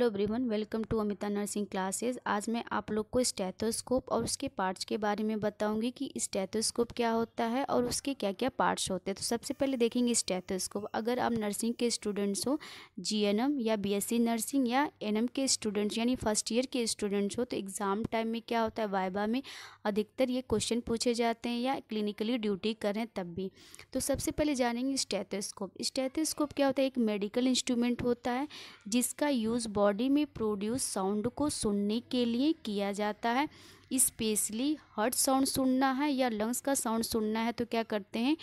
hello everyone welcome to Amita nursing classes आज मैं आप लोग को स्टेथोस्कोप और उसके पार्ट्स के बारे में बताऊंगी कि स्टेथोस्कोप क्या होता है और उसके क्या क्या पार्ट्स होते हैं तो सबसे पहले देखेंगे स्टेथोस्कोप अगर आप नर्सिंग के स्टूडेंट्स हो जीएनएम या बीएससी नर्सिंग या एन के स्टूडेंट्स यानी फर्स्ट ईयर के स्टूडेंट्स हो तो एग्ज़ाम टाइम में क्या होता है वाइबा में अधिकतर ये क्वेश्चन पूछे जाते हैं या क्लिनिकली ड्यूटी करें तब भी तो सबसे पहले जानेंगे स्टेथोस्कोप स्टेथोस्कोप क्या होता है एक मेडिकल इंस्ट्रूमेंट होता है जिसका यूज़ बॉडी में प्रोड्यूस साउंड को सुनने के लिए किया जाता है स्पेशली हर्ट साउंड सुनना है या लंग्स का साउंड सुनना है तो क्या करते हैं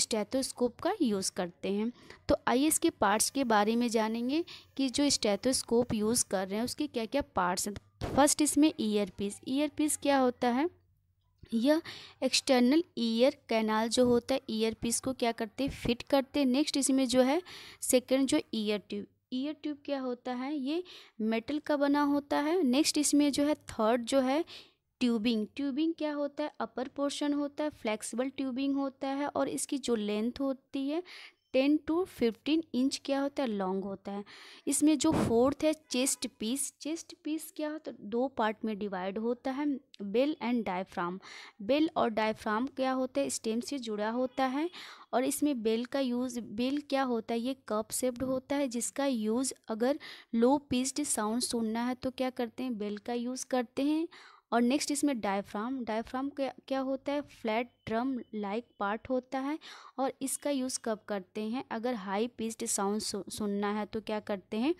स्टेथोस्कोप का यूज़ करते हैं तो आइए इसके पार्ट्स के बारे में जानेंगे कि जो स्टेथोस्कोप यूज़ कर रहे हैं उसके क्या क्या पार्ट्स हैं फर्स्ट इसमें ईयर पीस ईयर पीस क्या होता है यह एक्सटर्नल ईयर कैनाल जो होता है ईयर पीस को क्या करते हैं फिट करते हैं नेक्स्ट इसमें जो है सेकंड जो ईयर ट्यूब ईयर ट्यूब क्या होता है ये मेटल का बना होता है नेक्स्ट इसमें जो है थर्ड जो है ट्यूबिंग ट्यूबिंग क्या होता है अपर पोर्शन होता है फ्लेक्सिबल ट्यूबिंग होता है और इसकी जो लेंथ होती है टेन टू फिफ्टीन इंच क्या होता है लॉन्ग होता है इसमें जो फोर्थ है चेस्ट पीस चेस्ट पीस क्या होता है दो पार्ट में डिवाइड होता है बेल एंड डायफ्राम बेल और डायफ्राम क्या होता है स्टेम से जुड़ा होता है और इसमें बेल का यूज़ बेल क्या होता है ये कप सेप्ड होता है जिसका यूज़ अगर लो पिस्ड साउंड सुनना है तो क्या करते हैं बेल का यूज़ करते हैं और नेक्स्ट इसमें डायफ्राम डायफ्राम के क्या होता है फ्लैट ड्रम लाइक पार्ट होता है और इसका यूज़ कब करते हैं अगर हाई पिच्ड साउंड सुनना है तो क्या करते हैं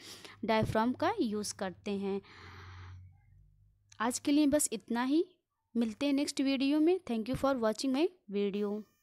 डायफ्राम का यूज़ करते हैं आज के लिए बस इतना ही मिलते हैं नेक्स्ट वीडियो में thank you for watching my video